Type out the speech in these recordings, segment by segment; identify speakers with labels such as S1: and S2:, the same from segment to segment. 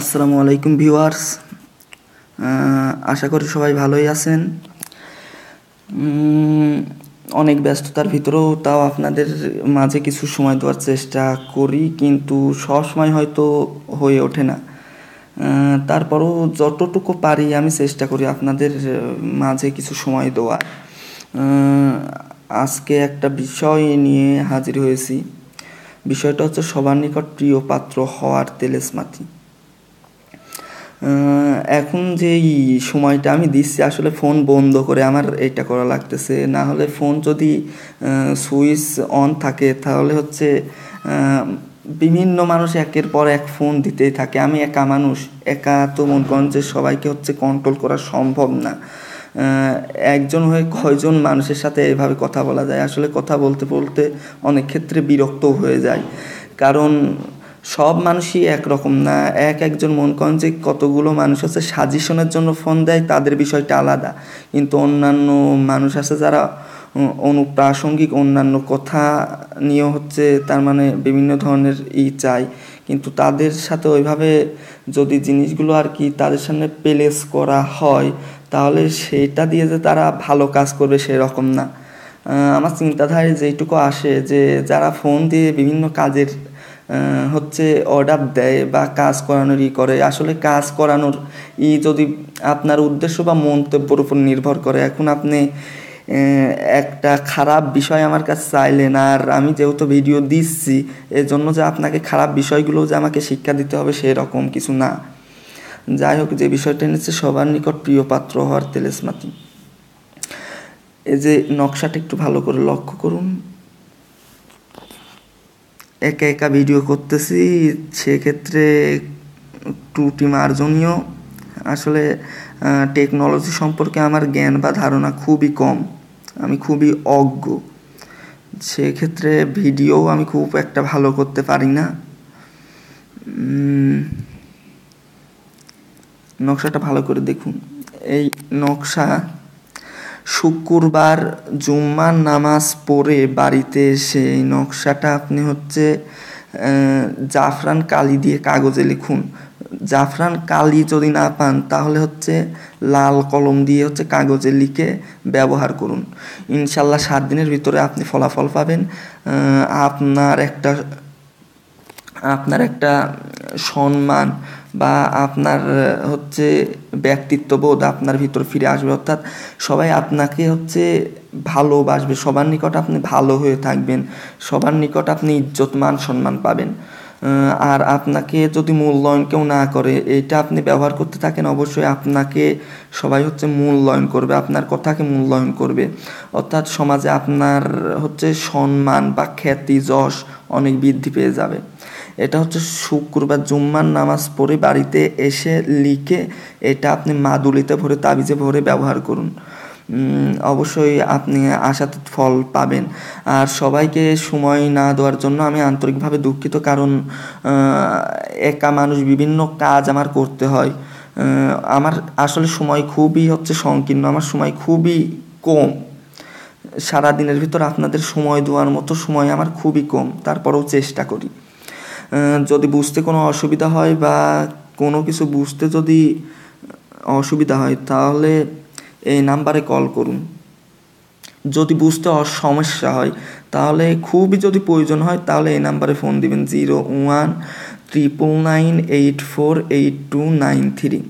S1: আসসালামু আলাইকুম ভিউয়ার্স আশা করি সবাই ভালোই আছেন অনেক ব্যস্ততার ভিতরেও তাও আপনাদের মাঝে কিছু সময় দেওয়ার চেষ্টা করি কিন্তু সবসময় হয়তো হয়ে ওঠে না তারপরও যতটুকু পারি আমি চেষ্টা করি আপনাদের মাঝে কিছু সময় দেওয়ার আজকে একটা বিষয় নিয়ে হাজির হয়েছি বিষয়টা হচ্ছে সবার নিকট প্রিয় পাত্র হওয়ার তেলেসমাতি এখন যেই সময়টা আমি দিচ্ছি আসলে ফোন বন্ধ করে আমার এটা করা লাগতেছে না হলে ফোন যদি সুইচ অন থাকে তাহলে হচ্ছে বিভিন্ন মানুষ একের পর এক ফোন দিতেই থাকে আমি একা মানুষ একা তো মন করেন যে সবাইকে হচ্ছে কন্ট্রোল করা সম্ভব না একজন হয়ে কয়জন মানুষের সাথে এভাবে কথা বলা যায় আসলে কথা বলতে বলতে অনেক ক্ষেত্রে বিরক্ত হয়ে যায় কারণ সব মানুষই একরকম না এক একজন মন করেন যে কতগুলো মানুষ আছে সাজেশনের জন্য ফোন দেয় তাদের বিষয়টা আলাদা কিন্তু অন্যান্য মানুষ আছে যারা অনুপ্রাসঙ্গিক অন্যান্য কথা নিয়ে হচ্ছে তার মানে বিভিন্ন ধরনের ই চাই কিন্তু তাদের সাথে ওইভাবে যদি জিনিসগুলো আর কি তাদের সামনে প্লেস করা হয় তাহলে সেটা দিয়ে যে তারা ভালো কাজ করবে সেরকম না আমার চিন্তাধারায় যেইটুকু আসে যে যারা ফোন দিয়ে বিভিন্ন কাজের হচ্ছে অর্ডার দেয় বা কাজ করানোর ই করে আসলে কাজ করানোর ই যদি আপনার উদ্দেশ্য বা মন্তব্যর উপর নির্ভর করে এখন আপনি একটা খারাপ বিষয় আমার কাছে চাইলেন আর আমি যেহেতু ভিডিও দিচ্ছি এর জন্য যে আপনাকে খারাপ বিষয়গুলো যে আমাকে শিক্ষা দিতে হবে সেরকম কিছু না যাই হোক যে বিষয়টা এনেছে সবার নিকট প্রিয় পাত্র হওয়ার তেলেসমাতি এই যে নকশাটা একটু ভালো করে লক্ষ্য করুন একা একা ভিডিও করতেছি সেক্ষেত্রে ত্রুটি মার্জনীয় আসলে টেকনোলজি সম্পর্কে আমার জ্ঞান বা ধারণা খুবই কম আমি খুবই অজ্ঞ সেক্ষেত্রে ভিডিও আমি খুব একটা ভালো করতে পারি না নকশাটা ভালো করে দেখুন এই নকশা শুক্রবার জুম্মার নামাজ পড়ে বাড়িতে এসে এই নকশাটা আপনি হচ্ছে জাফরান কালি দিয়ে কাগজে লিখুন জাফরান কালি যদি না পান তাহলে হচ্ছে লাল কলম দিয়ে হচ্ছে কাগজে লিখে ব্যবহার করুন ইনশাল্লাহ সাত দিনের ভিতরে আপনি ফলাফল পাবেন আপনার একটা আপনার একটা সম্মান বা আপনার হচ্ছে ব্যক্তিত্ববোধ আপনার ভিতর ফিরে আসবে অর্থাৎ সবাই আপনাকে হচ্ছে ভালোবাসবে সবার নিকট আপনি ভালো হয়ে থাকবেন সবার নিকট আপনি ইজ্জত মান সম্মান পাবেন আর আপনাকে যদি মূল্যায়ন কেউ না করে এটা আপনি ব্যবহার করতে থাকেন অবশ্যই আপনাকে সবাই হচ্ছে মূল্যায়ন করবে আপনার কথাকে মূল্যায়ন করবে অর্থাৎ সমাজে আপনার হচ্ছে সম্মান বা খ্যাতি যশ অনেক বৃদ্ধি পেয়ে যাবে এটা হচ্ছে শুক্রবার জুম্মার নামাজ পড়ে বাড়িতে এসে লিখে এটা আপনি মাদুলিতে ভরে তাবিজে ভরে ব্যবহার করুন অবশ্যই আপনি আশাতে ফল পাবেন আর সবাইকে সময় না দেওয়ার জন্য আমি আন্তরিকভাবে দুঃখিত কারণ একা মানুষ বিভিন্ন কাজ আমার করতে হয় আমার আসলে সময় খুবই হচ্ছে সংকীর্ণ আমার সময় খুবই কম সারা দিনের ভিতর আপনাদের সময় দেওয়ার মতো সময় আমার খুবই কম তারপরেও চেষ্টা করি যদি বুঝতে কোনো অসুবিধা হয় বা কোনো কিছু বুঝতে যদি অসুবিধা হয় তাহলে এই নাম্বারে কল করুন যদি বুঝতে সমস্যা হয় তাহলে খুবই যদি প্রয়োজন হয় তাহলে এই নাম্বারে ফোন দিবেন zero one triple nine eight four eight two nine three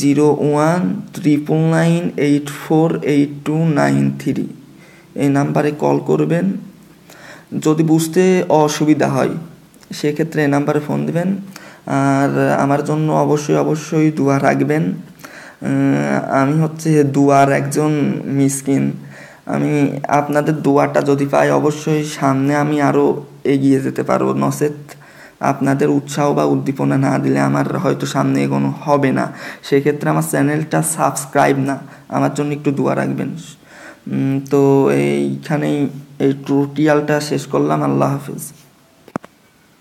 S1: zero one triple nine eight four eight two nine three এই নাম্বারে কল করবেন যদি বুঝতে অসুবিধা হয় সেক্ষেত্রে এ নাম্বারে ফোন দেবেন আর আমার জন্য অবশ্যই অবশ্যই দোয়া রাখবেন আমি হচ্ছে দুয়ার একজন মিসকিন আমি আপনাদের দোয়াটা যদি পাই অবশ্যই সামনে আমি আরও এগিয়ে যেতে পারবো নসেত আপনাদের উৎসাহ বা উদ্দীপনা না দিলে আমার হয়তো সামনে এগোনো হবে না সেক্ষেত্রে আমার চ্যানেলটা সাবস্ক্রাইব না আমার জন্য একটু দোয়া রাখবেন তো এইখানেই এই টুটিয়ালটা শেষ করলাম আল্লাহ হাফিজ